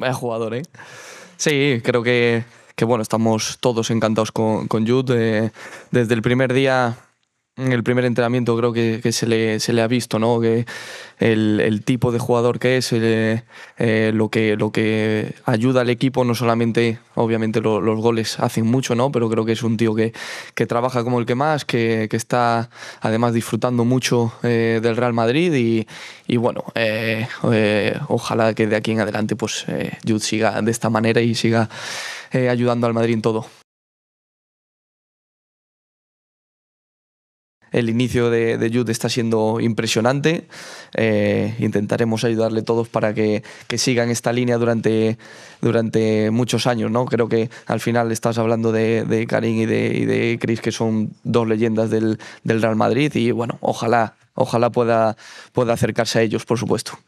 Vaya jugador, ¿eh? Sí, creo que, que bueno, estamos todos encantados con, con Jude. Eh, desde el primer día en el primer entrenamiento creo que, se, le, ha visto, ¿no? Que el, tipo de jugador que es, eh, lo, que, lo que ayuda al equipo, no solamente, obviamente los goles hacen mucho, ¿no? Pero creo que es un tío que, trabaja como el que más, que, está además disfrutando mucho eh, del Real Madrid y, bueno, eh, ojalá que de aquí en adelante pues Jude siga de esta manera y siga ayudando al Madrid en todo. el inicio de, de Jude está siendo impresionante. Eh, intentaremos ayudarle todos para que, sigan esta línea durante, durante muchos años. ¿no? Creo que al final estás hablando de, de Karim y de, de Chris, que son dos leyendas del, del Real Madrid. Y bueno, ojalá, ojalá pueda, pueda acercarse a ellos, por supuesto.